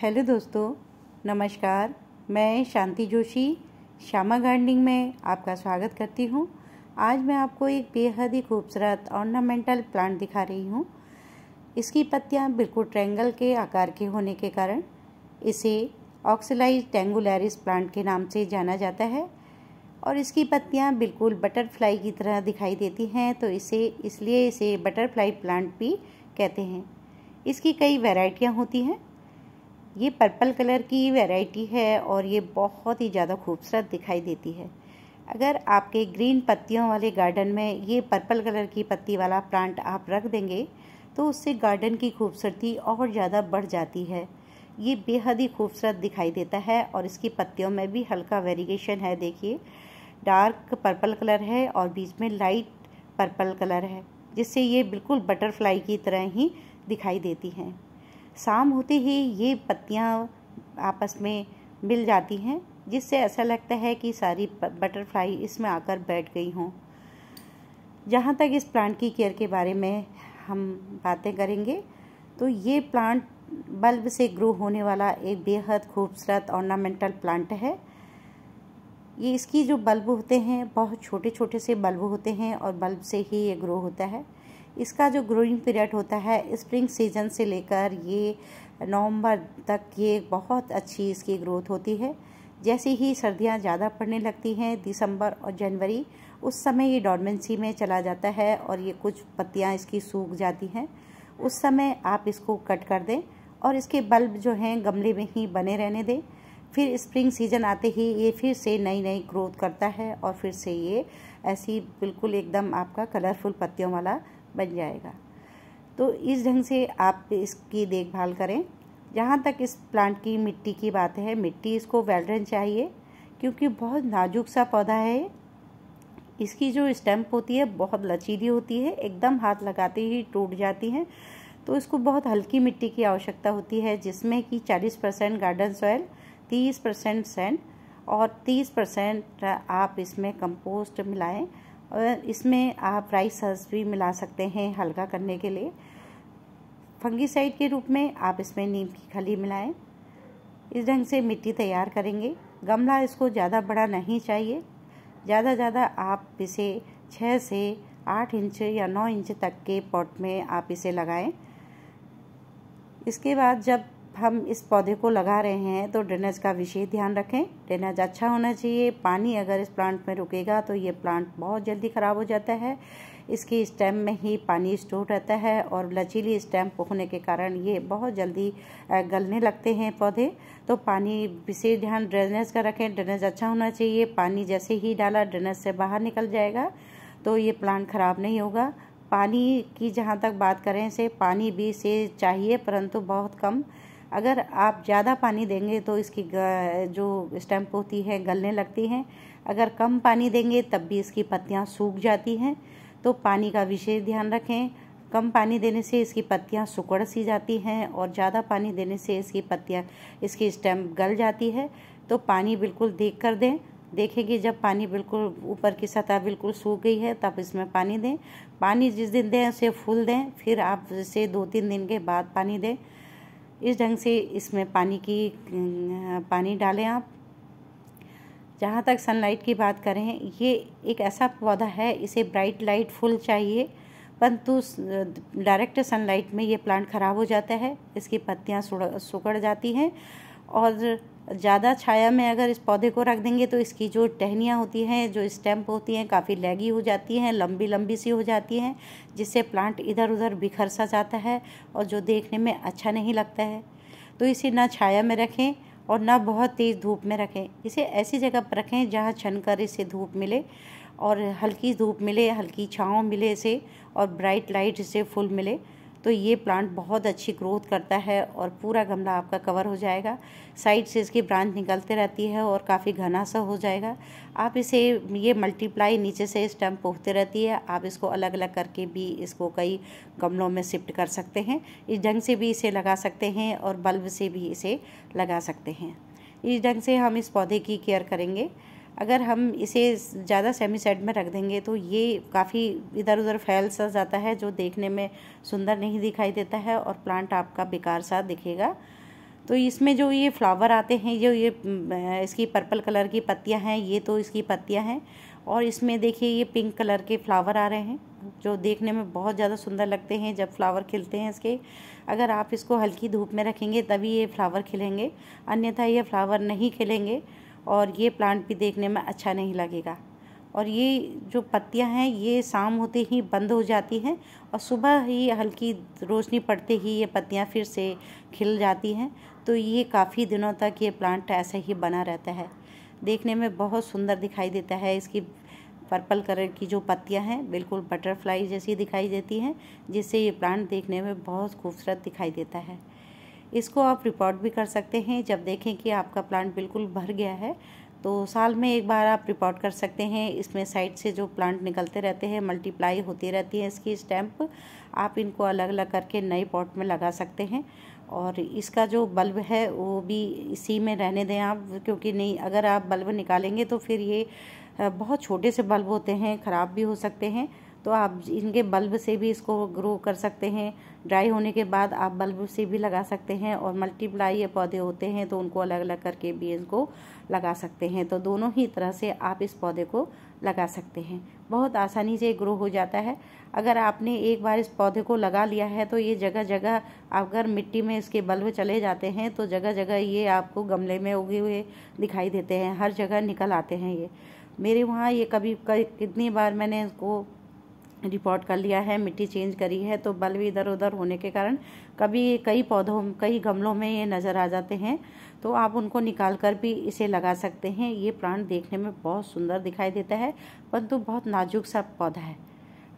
hello दोस्तों नमस्कार मैं शांति जोशी श्यामा गार्डनिंग में आपका स्वागत करती हूँ आज मैं आपको एक बेहद ही खूबसूरत ऑर्नामेंटल प्लांट दिखा रही हूँ इसकी पत्तियाँ बिल्कुल ट्रेंगल के आकार के होने के कारण इसे ऑक्सीलाइज टेंगुलरिस प्लांट के नाम से जाना जाता है और इसकी पत्तियाँ बिल्कुल बटरफ्लाई की तरह दिखाई देती हैं तो इसे इसलिए इसे बटरफ्लाई प्लांट भी कहते हैं इसकी कई वेराइटियाँ होती हैं ये पर्पल कलर की वैरायटी है और ये बहुत ही ज़्यादा खूबसूरत दिखाई देती है अगर आपके ग्रीन पत्तियों वाले गार्डन में ये पर्पल कलर की पत्ती वाला प्लांट आप रख देंगे तो उससे गार्डन की खूबसूरती और ज़्यादा बढ़ जाती है ये बेहद ही खूबसूरत दिखाई देता है और इसकी पत्तियों में भी हल्का वेरिएशन है देखिए डार्क पर्पल कलर है और बीच में लाइट पर्पल कलर है जिससे ये बिल्कुल बटरफ्लाई की तरह ही दिखाई देती हैं शाम होते ही ये पत्तियाँ आपस में मिल जाती हैं जिससे ऐसा लगता है कि सारी बटरफ्लाई इसमें आकर बैठ गई हों जहाँ तक इस प्लांट की केयर के बारे में हम बातें करेंगे तो ये प्लांट बल्ब से ग्रो होने वाला एक बेहद खूबसूरत ऑर्नामेंटल प्लांट है ये इसकी जो बल्ब होते हैं बहुत छोटे छोटे से बल्ब होते हैं और बल्ब से ही ये ग्रो होता है इसका जो ग्रोइंग पीरियड होता है स्प्रिंग सीजन से लेकर ये नवंबर तक ये बहुत अच्छी इसकी ग्रोथ होती है जैसे ही सर्दियां ज़्यादा पड़ने लगती हैं दिसंबर और जनवरी उस समय ये डॉर्मेंसी में चला जाता है और ये कुछ पत्तियां इसकी सूख जाती हैं उस समय आप इसको कट कर दें और इसके बल्ब जो हैं गमले में ही बने रहने दें फिर स्प्रिंग सीजन आते ही ये फिर से नई नई ग्रोथ करता है और फिर से ये ऐसी बिल्कुल एकदम आपका कलरफुल पत्तियों वाला बन जाएगा तो इस ढंग से आप इसकी देखभाल करें जहाँ तक इस प्लांट की मिट्टी की बात है मिट्टी इसको वेलडन चाहिए क्योंकि बहुत नाजुक सा पौधा है इसकी जो स्टैम्प होती है बहुत लचीली होती है एकदम हाथ लगाते ही टूट जाती है तो इसको बहुत हल्की मिट्टी की आवश्यकता होती है जिसमें कि 40 percent garden soil 30 percent sand और 30 परसेंट आप इसमें कंपोस्ट मिलाएं और इसमें आप राइस सस भी मिला सकते हैं हल्का करने के लिए फंगीसाइड के रूप में आप इसमें नीम की खली मिलाएं इस ढंग से मिट्टी तैयार करेंगे गमला इसको ज़्यादा बड़ा नहीं चाहिए ज़्यादा ज़्यादा आप इसे छः से आठ इंच या नौ इंच तक के पॉट में आप इसे लगाएं इसके बाद जब हम इस पौधे को लगा रहे हैं तो ड्रेनेज का विशेष ध्यान रखें ड्रेनेज अच्छा होना चाहिए पानी अगर इस प्लांट में रुकेगा तो ये प्लांट बहुत जल्दी ख़राब हो जाता है इसकी स्टेम में ही पानी स्टोर रहता है और लचीली स्टेम होने के कारण ये बहुत जल्दी गलने लगते हैं पौधे तो पानी विशेष ध्यान ड्रेनेज का रखें ड्रेनेज अच्छा होना चाहिए पानी जैसे ही डाला ड्रेनेज से बाहर निकल जाएगा तो ये प्लांट ख़राब नहीं होगा पानी की जहाँ तक बात करें से पानी भी से चाहिए परंतु बहुत कम अगर आप ज़्यादा पानी देंगे तो इसकी जो स्टैम्प होती है गलने लगती हैं अगर कम पानी देंगे तब भी इसकी पत्तियाँ सूख जाती हैं तो पानी का विशेष ध्यान रखें कम पानी देने से इसकी पत्तियाँ सुकड़ सी जाती हैं और ज़्यादा पानी देने से इसकी पत्तियाँ इसकी स्टैम्प गल जाती है तो पानी बिल्कुल देख कर दें देखेंगे जब पानी बिल्कुल ऊपर की सतह बिल्कुल सूख गई है तब इसमें पानी दें पानी जिस दिन दें उसे फूल दें फिर आप इसे दो तीन दिन के बाद पानी दें इस ढंग से इसमें पानी की अं, पानी डालें आप जहाँ तक सनलाइट की बात करें ये एक ऐसा पौधा है इसे ब्राइट लाइट फुल चाहिए परंतु डायरेक्ट सनलाइट में ये प्लांट ख़राब हो जाता है इसकी पत्तियाँ सुकड़ जाती हैं और ज़्यादा छाया में अगर इस पौधे को रख देंगे तो इसकी जो टहनियाँ होती हैं जो स्टेम्प होती हैं काफ़ी लैगी हो जाती हैं लंबी लंबी सी हो जाती हैं जिससे प्लांट इधर उधर बिखर सा जाता है और जो देखने में अच्छा नहीं लगता है तो इसे ना छाया में रखें और ना बहुत तेज़ धूप में रखें इसे ऐसी जगह पर रखें जहाँ छन कर इसे धूप मिले और हल्की धूप मिले हल्की छाँव मिले इसे और ब्राइट लाइट इसे फुल मिले तो ये प्लांट बहुत अच्छी ग्रोथ करता है और पूरा गमला आपका कवर हो जाएगा साइड से इसकी ब्रांच निकलते रहती है और काफ़ी घना सा हो जाएगा आप इसे ये मल्टीप्लाई नीचे से स्टम्प पोखते रहती है आप इसको अलग अलग करके भी इसको कई गमलों में शिफ्ट कर सकते हैं इस ढंग से भी इसे लगा सकते हैं और बल्ब से भी इसे लगा सकते हैं इस ढंग से हम इस पौधे की केयर करेंगे अगर हम इसे ज़्यादा सेमी सेट में रख देंगे तो ये काफ़ी इधर उधर फैल सा जाता है जो देखने में सुंदर नहीं दिखाई देता है और प्लांट आपका बेकार सा दिखेगा तो इसमें जो ये फ्लावर आते हैं जो ये इसकी पर्पल कलर की पत्तियां हैं ये तो इसकी पत्तियां हैं और इसमें देखिए ये पिंक कलर के फ्लावर आ रहे हैं जो देखने में बहुत ज़्यादा सुंदर लगते हैं जब फ्लावर खिलते हैं इसके अगर आप इसको हल्की धूप में रखेंगे तभी ये फ्लावर खिलेंगे अन्यथा ये फ्लावर नहीं खिलेंगे और ये प्लांट भी देखने में अच्छा नहीं लगेगा और ये जो पत्तियां हैं ये शाम होते ही बंद हो जाती हैं और सुबह ही हल्की रोशनी पड़ते ही ये पत्तियां फिर से खिल जाती हैं तो ये काफ़ी दिनों तक ये प्लांट ऐसे ही बना रहता है देखने में बहुत सुंदर दिखाई देता है इसकी पर्पल कलर की जो पत्तियां हैं बिल्कुल बटरफ्लाई जैसी दिखाई देती हैं जिससे ये प्लांट देखने में बहुत खूबसूरत दिखाई देता है इसको आप रिपोर्ट भी कर सकते हैं जब देखें कि आपका प्लांट बिल्कुल भर गया है तो साल में एक बार आप रिपोर्ट कर सकते हैं इसमें साइड से जो प्लांट निकलते रहते हैं मल्टीप्लाई होती रहती है इसकी स्टैम्प आप इनको अलग अलग करके नए पॉट में लगा सकते हैं और इसका जो बल्ब है वो भी इसी में रहने दें आप क्योंकि नहीं अगर आप बल्ब निकालेंगे तो फिर ये बहुत छोटे से बल्ब होते हैं ख़राब भी हो सकते हैं तो आप इनके बल्ब से भी इसको ग्रो कर सकते हैं ड्राई होने के बाद आप बल्ब से भी लगा सकते हैं और मल्टीप्लाई ये पौधे होते हैं तो उनको अलग अलग करके भी इनको लगा सकते हैं तो दोनों ही तरह से आप इस पौधे को लगा सकते हैं बहुत आसानी से ग्रो हो जाता है अगर आपने एक बार इस पौधे को लगा लिया है तो ये जगह जगह अगर मिट्टी में इसके बल्ब चले जाते हैं तो जगह जगह ये आपको गमले में उगे हुए दिखाई देते हैं हर जगह निकल आते हैं ये मेरे वहाँ ये कभी कितनी बार मैंने इसको रिपोर्ट कर लिया है मिट्टी चेंज करी है तो बल्ब इधर उधर होने के कारण कभी कई पौधों कई गमलों में ये नज़र आ जाते हैं तो आप उनको निकाल कर भी इसे लगा सकते हैं ये प्लांट देखने में बहुत सुंदर दिखाई देता है परंतु तो बहुत नाजुक सा पौधा है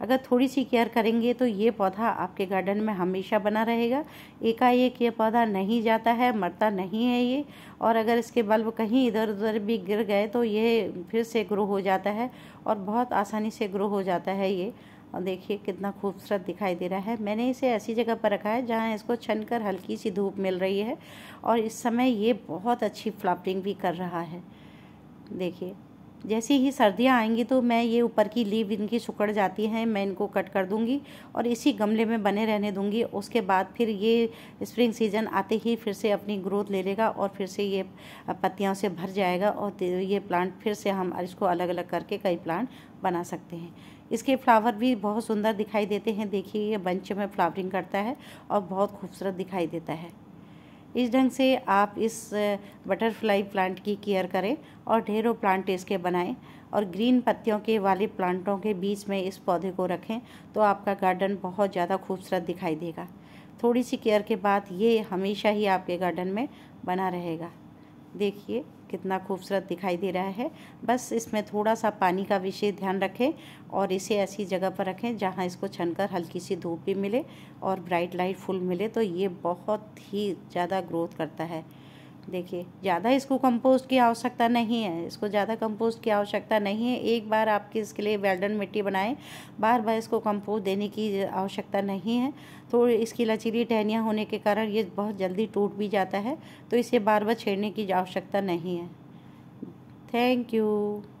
अगर थोड़ी सी केयर करेंगे तो ये पौधा आपके गार्डन में हमेशा बना रहेगा एकाएक ये पौधा नहीं जाता है मरता नहीं है ये और अगर इसके बल्ब कहीं इधर उधर भी गिर गए तो ये फिर से ग्रो हो जाता है और बहुत आसानी से ग्रो हो जाता है ये और देखिए कितना खूबसूरत दिखाई दे रहा है मैंने इसे ऐसी जगह पर रखा है जहाँ इसको छन कर हल्की सी धूप मिल रही है और इस समय ये बहुत अच्छी फ्लावरिंग भी कर रहा है देखिए जैसे ही सर्दियाँ आएंगी तो मैं ये ऊपर की लीव इनकी सुकड़ जाती हैं मैं इनको कट कर दूंगी और इसी गमले में बने रहने दूंगी उसके बाद फिर ये स्प्रिंग सीजन आते ही फिर से अपनी ग्रोथ ले लेगा और फिर से ये पत्तियों से भर जाएगा और ये प्लांट फिर से हम इसको अलग अलग करके कई प्लांट बना सकते हैं इसके फ्लावर भी बहुत सुंदर दिखाई देते हैं देखिए ये बंच में फ्लावरिंग करता है और बहुत खूबसूरत दिखाई देता है इस ढंग से आप इस बटरफ्लाई प्लांट की केयर करें और ढेरों प्लांट इसके बनाएं और ग्रीन पत्तियों के वाले प्लांटों के बीच में इस पौधे को रखें तो आपका गार्डन बहुत ज़्यादा खूबसूरत दिखाई देगा थोड़ी सी केयर के बाद ये हमेशा ही आपके गार्डन में बना रहेगा देखिए कितना खूबसूरत दिखाई दे रहा है बस इसमें थोड़ा सा पानी का विशेष ध्यान रखें और इसे ऐसी जगह पर रखें जहाँ इसको छनकर हल्की सी धूप भी मिले और ब्राइट लाइट फुल मिले तो ये बहुत ही ज़्यादा ग्रोथ करता है देखिए ज़्यादा इसको कंपोस्ट की आवश्यकता नहीं है इसको ज़्यादा कंपोस्ट की आवश्यकता नहीं है एक बार आपके इसके लिए वेल्डन मिट्टी बनाएं बार बार इसको कंपोस्ट देने की आवश्यकता नहीं है तो इसकी लचीली टहनियाँ होने के कारण ये बहुत जल्दी टूट भी जाता है तो इसे बार बार छेड़ने की आवश्यकता नहीं है थैंक यू